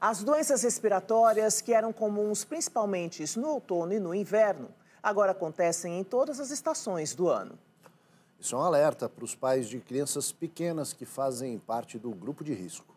As doenças respiratórias, que eram comuns principalmente no outono e no inverno, agora acontecem em todas as estações do ano. Isso é um alerta para os pais de crianças pequenas que fazem parte do grupo de risco.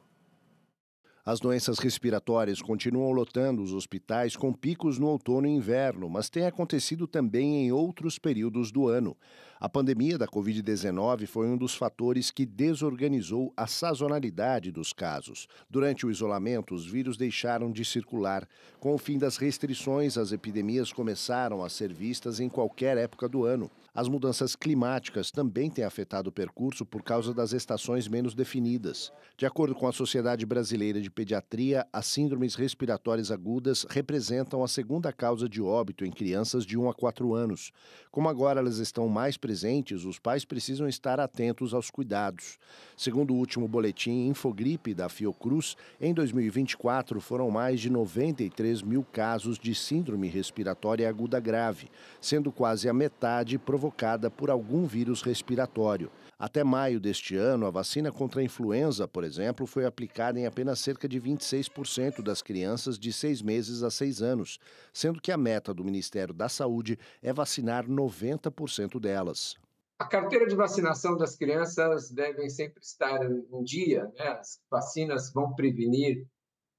As doenças respiratórias continuam lotando os hospitais com picos no outono e inverno, mas tem acontecido também em outros períodos do ano. A pandemia da Covid-19 foi um dos fatores que desorganizou a sazonalidade dos casos. Durante o isolamento, os vírus deixaram de circular. Com o fim das restrições, as epidemias começaram a ser vistas em qualquer época do ano. As mudanças climáticas também têm afetado o percurso por causa das estações menos definidas. De acordo com a Sociedade Brasileira de pediatria, as síndromes respiratórias agudas representam a segunda causa de óbito em crianças de 1 a 4 anos. Como agora elas estão mais presentes, os pais precisam estar atentos aos cuidados. Segundo o último boletim Infogripe da Fiocruz, em 2024 foram mais de 93 mil casos de síndrome respiratória aguda grave, sendo quase a metade provocada por algum vírus respiratório. Até maio deste ano, a vacina contra a influenza, por exemplo, foi aplicada em apenas cerca de 26% das crianças de seis meses a seis anos, sendo que a meta do Ministério da Saúde é vacinar 90% delas. A carteira de vacinação das crianças deve sempre estar em dia, né? As vacinas vão prevenir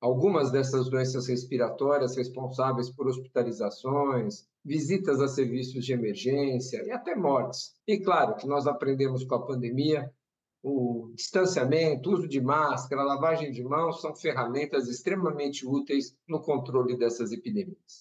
algumas dessas doenças respiratórias responsáveis por hospitalizações, visitas a serviços de emergência e até mortes. E claro que nós aprendemos com a pandemia o distanciamento, uso de máscara, lavagem de mãos são ferramentas extremamente úteis no controle dessas epidemias.